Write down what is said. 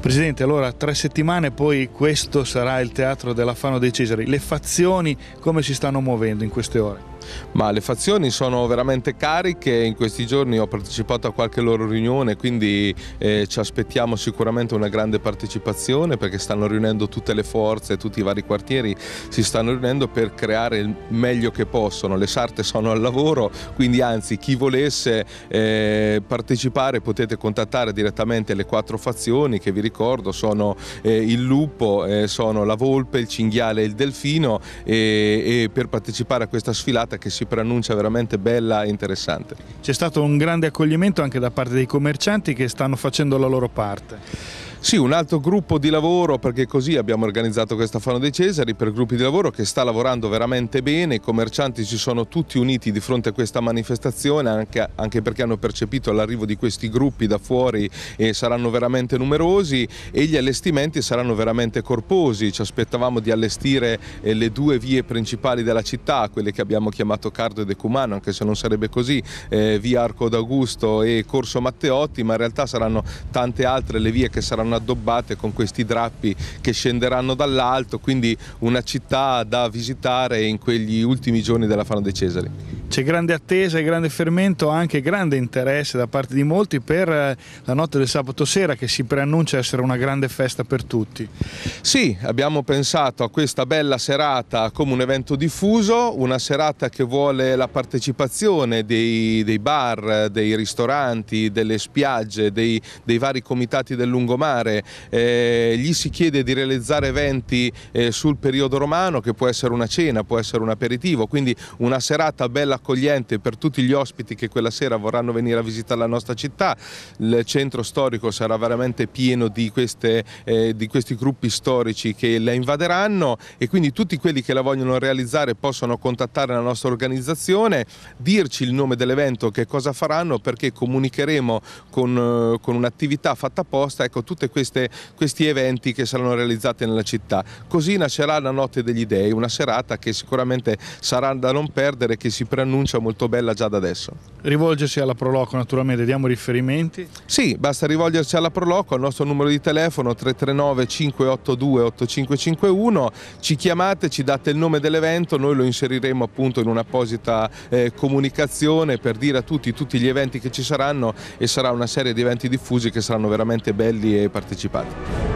Presidente, allora tre settimane poi questo sarà il Teatro dell'Affano dei Cesari. Le fazioni come si stanno muovendo in queste ore? ma le fazioni sono veramente cariche, in questi giorni ho partecipato a qualche loro riunione, quindi eh, ci aspettiamo sicuramente una grande partecipazione perché stanno riunendo tutte le forze, tutti i vari quartieri si stanno riunendo per creare il meglio che possono, le sarte sono al lavoro, quindi anzi chi volesse eh, partecipare potete contattare direttamente le quattro fazioni che vi ricordo sono eh, il lupo, eh, sono la volpe, il cinghiale e il delfino e, e per partecipare a questa sfilata che si preannuncia veramente bella e interessante. C'è stato un grande accoglimento anche da parte dei commercianti che stanno facendo la loro parte. Sì, un altro gruppo di lavoro, perché così abbiamo organizzato questa Fano dei Cesari per gruppi di lavoro che sta lavorando veramente bene, i commercianti si sono tutti uniti di fronte a questa manifestazione, anche, anche perché hanno percepito l'arrivo di questi gruppi da fuori e saranno veramente numerosi e gli allestimenti saranno veramente corposi, ci aspettavamo di allestire eh, le due vie principali della città, quelle che abbiamo chiamato Cardo e Decumano, anche se non sarebbe così, eh, via Arco d'Augusto e Corso Matteotti, ma in realtà saranno tante altre le vie che saranno saranno addobbate con questi drappi che scenderanno dall'alto, quindi una città da visitare in quegli ultimi giorni della Fana dei Cesari. C'è grande attesa e grande fermento, anche grande interesse da parte di molti per eh, la notte del sabato sera che si preannuncia essere una grande festa per tutti. Sì, abbiamo pensato a questa bella serata come un evento diffuso, una serata che vuole la partecipazione dei, dei bar, dei ristoranti, delle spiagge, dei, dei vari comitati del lungomare. Eh, gli si chiede di realizzare eventi eh, sul periodo romano che può essere una cena, può essere un aperitivo, quindi una serata bella accogliente per tutti gli ospiti che quella sera vorranno venire a visitare la nostra città. Il centro storico sarà veramente pieno di, queste, eh, di questi gruppi storici che la invaderanno e quindi tutti quelli che la vogliono realizzare possono contattare la nostra organizzazione, dirci il nome dell'evento, che cosa faranno, perché comunicheremo con, eh, con un'attività fatta apposta ecco, tutti questi eventi che saranno realizzati nella città. Così nascerà la Notte degli Dei, una serata che sicuramente sarà da non perdere, che si prenota annuncia molto bella già da adesso. Rivolgersi alla Proloco naturalmente, diamo riferimenti? Sì, basta rivolgersi alla Proloco al nostro numero di telefono 339 582 8551, ci chiamate, ci date il nome dell'evento, noi lo inseriremo appunto in un'apposita eh, comunicazione per dire a tutti tutti gli eventi che ci saranno e sarà una serie di eventi diffusi che saranno veramente belli e partecipati.